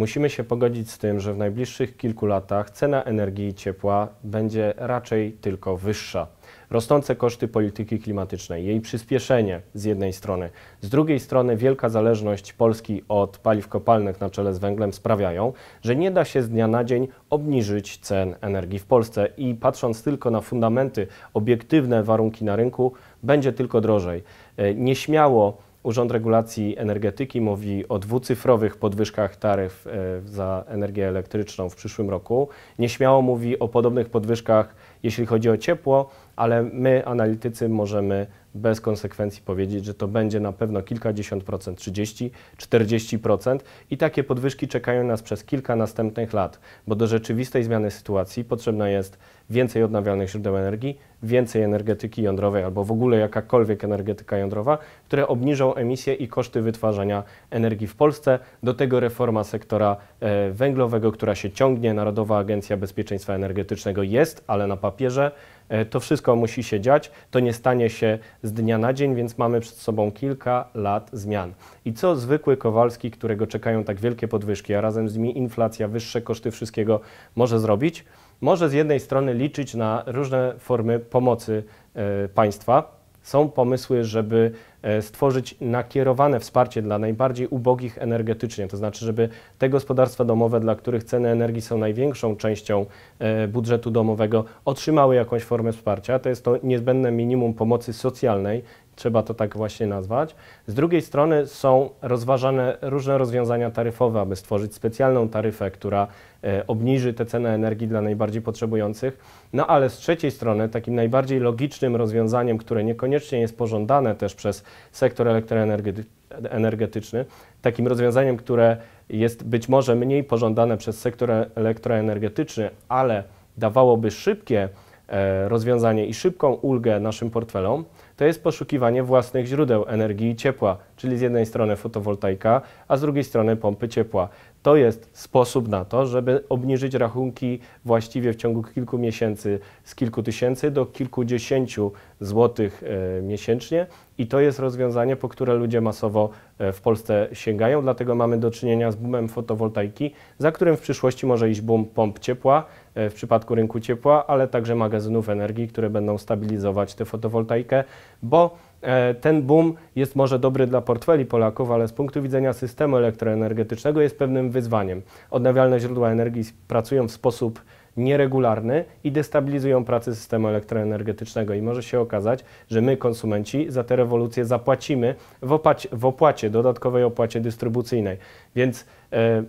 Musimy się pogodzić z tym, że w najbliższych kilku latach cena energii i ciepła będzie raczej tylko wyższa. Rosnące koszty polityki klimatycznej, jej przyspieszenie z jednej strony, z drugiej strony wielka zależność Polski od paliw kopalnych na czele z węglem sprawiają, że nie da się z dnia na dzień obniżyć cen energii w Polsce i patrząc tylko na fundamenty, obiektywne warunki na rynku, będzie tylko drożej. E, nieśmiało Urząd Regulacji Energetyki mówi o dwucyfrowych podwyżkach taryf e, za energię elektryczną w przyszłym roku. Nieśmiało mówi o podobnych podwyżkach, jeśli chodzi o ciepło, ale my, analitycy, możemy bez konsekwencji powiedzieć, że to będzie na pewno kilkadziesiąt procent, 30, 40 procent i takie podwyżki czekają nas przez kilka następnych lat, bo do rzeczywistej zmiany sytuacji potrzebna jest więcej odnawialnych źródeł energii, więcej energetyki jądrowej albo w ogóle jakakolwiek energetyka jądrowa, które obniżą emisje i koszty wytwarzania energii w Polsce. Do tego reforma sektora e, węglowego, która się ciągnie. Narodowa Agencja Bezpieczeństwa Energetycznego jest, ale na papierze. E, to wszystko musi się dziać, to nie stanie się z dnia na dzień, więc mamy przed sobą kilka lat zmian. I co zwykły Kowalski, którego czekają tak wielkie podwyżki, a razem z nimi inflacja, wyższe koszty wszystkiego, może zrobić? Może z jednej strony liczyć na różne formy pomocy e, państwa, są pomysły, żeby e, stworzyć nakierowane wsparcie dla najbardziej ubogich energetycznie, to znaczy, żeby te gospodarstwa domowe, dla których ceny energii są największą częścią e, budżetu domowego, otrzymały jakąś formę wsparcia. To jest to niezbędne minimum pomocy socjalnej, trzeba to tak właśnie nazwać. Z drugiej strony są rozważane różne rozwiązania taryfowe, aby stworzyć specjalną taryfę, która e, obniży tę cenę energii dla najbardziej potrzebujących. No ale z trzeciej strony takim najbardziej logicznym rozwiązaniem, które niekoniecznie jest pożądane też przez sektor elektroenergetyczny, takim rozwiązaniem, które jest być może mniej pożądane przez sektor elektroenergetyczny, ale dawałoby szybkie e, rozwiązanie i szybką ulgę naszym portfelom, to jest poszukiwanie własnych źródeł energii i ciepła, czyli z jednej strony fotowoltaika, a z drugiej strony pompy ciepła. To jest sposób na to, żeby obniżyć rachunki właściwie w ciągu kilku miesięcy z kilku tysięcy do kilkudziesięciu złotych e, miesięcznie i to jest rozwiązanie, po które ludzie masowo e, w Polsce sięgają, dlatego mamy do czynienia z boomem fotowoltaiki, za którym w przyszłości może iść boom pomp ciepła, e, w przypadku rynku ciepła, ale także magazynów energii, które będą stabilizować tę fotowoltaikę bo e, ten boom jest może dobry dla portfeli Polaków, ale z punktu widzenia systemu elektroenergetycznego jest pewnym wyzwaniem. Odnawialne źródła energii pracują w sposób nieregularny i destabilizują pracę systemu elektroenergetycznego i może się okazać, że my konsumenci za tę rewolucję zapłacimy w, w opłacie, dodatkowej opłacie dystrybucyjnej. Więc e,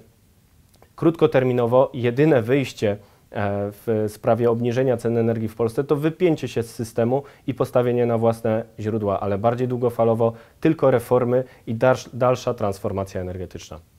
krótkoterminowo jedyne wyjście E, w sprawie obniżenia cen energii w Polsce, to wypięcie się z systemu i postawienie na własne źródła, ale bardziej długofalowo tylko reformy i dalsza transformacja energetyczna.